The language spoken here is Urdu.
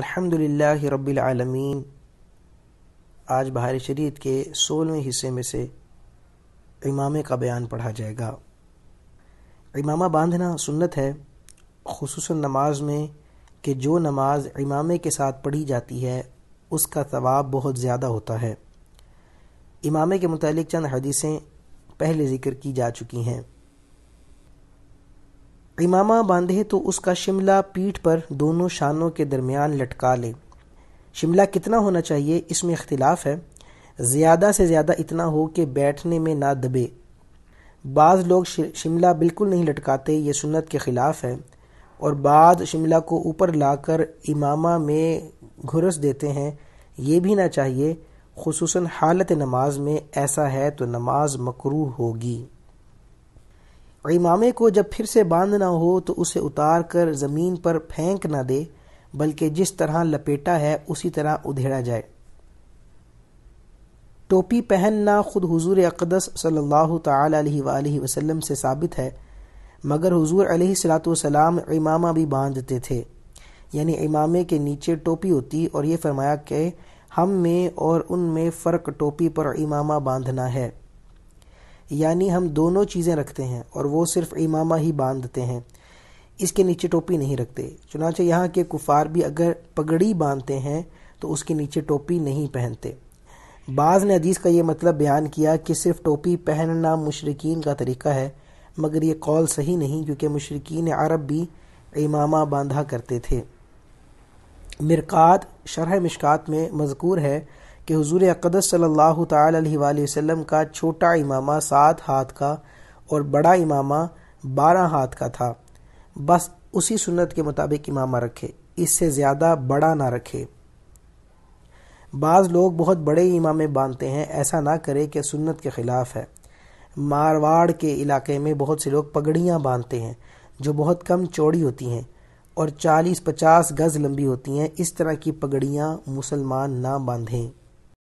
الحمد للہ رب العالمین آج بہار شریعت کے سولہویں حصے میں سے امامے کا بیان پڑھا جائے گا امامہ باندھنا سنت ہے خصوصاً نماز میں کہ جو نماز امامے کے ساتھ پڑھی جاتی ہے اس کا ثواب بہت زیادہ ہوتا ہے امامے کے متعلق چند حدیثیں پہلے ذکر کی جا چکی ہیں امامہ باندھے تو اس کا شملہ پیٹھ پر دونوں شانوں کے درمیان لٹکا لے شملہ کتنا ہونا چاہیے اس میں اختلاف ہے زیادہ سے زیادہ اتنا ہو کہ بیٹھنے میں نہ دبے بعض لوگ شملہ بالکل نہیں لٹکاتے یہ سنت کے خلاف ہے اور بعض شملہ کو اوپر لا کر امامہ میں گھرس دیتے ہیں یہ بھی نہ چاہیے خصوصاً حالت نماز میں ایسا ہے تو نماز مکرو ہوگی امامے کو جب پھر سے باندھنا ہو تو اسے اتار کر زمین پر پھینک نہ دے بلکہ جس طرح لپیٹا ہے اسی طرح ادھیڑا جائے ٹوپی پہننا خود حضور اقدس صلی اللہ تعالی علیہ وآلہ وسلم سے ثابت ہے مگر حضور علیہ صلاۃ وسلام امامہ بھی باندھتے تھے یعنی امامے کے نیچے ٹوپی ہوتی اور یہ فرمایا کہ ہم میں اور ان میں فرق ٹوپی پر امامہ باندھنا ہے یعنی ہم دونوں چیزیں رکھتے ہیں اور وہ صرف امامہ ہی باندھتے ہیں اس کے نیچے ٹوپی نہیں رکھتے چنانچہ یہاں کے کفار بھی اگر پگڑی باندھتے ہیں تو اس کے نیچے ٹوپی نہیں پہنتے بعض نے حدیث کا یہ مطلب بیان کیا کہ صرف ٹوپی پہننا مشرقین کا طریقہ ہے مگر یہ قول صحیح نہیں کیونکہ مشرقین عرب بھی امامہ باندھا کرتے تھے مرکات شرح مشکات میں مذکور ہے کہ حضور اقدس صلی اللہ تعالی علیہ وآلہ وسلم کا چھوٹا امامہ سات ہاتھ کا اور بڑا امامہ بارہ ہاتھ کا تھا بس اسی سنت کے مطابق امامہ رکھے اس سے زیادہ بڑا نہ رکھے بعض لوگ بہت بڑے امامے باندھتے ہیں ایسا نہ کرے کہ سنت کے خلاف ہے مارواڑ کے علاقے میں بہت سے لوگ پگڑیاں باندھتے ہیں جو بہت کم چوڑی ہوتی ہیں اور چالیس پچاس گز لمبی ہوتی ہیں اس طرح کی پگڑیاں مسلمان نہ باندھیں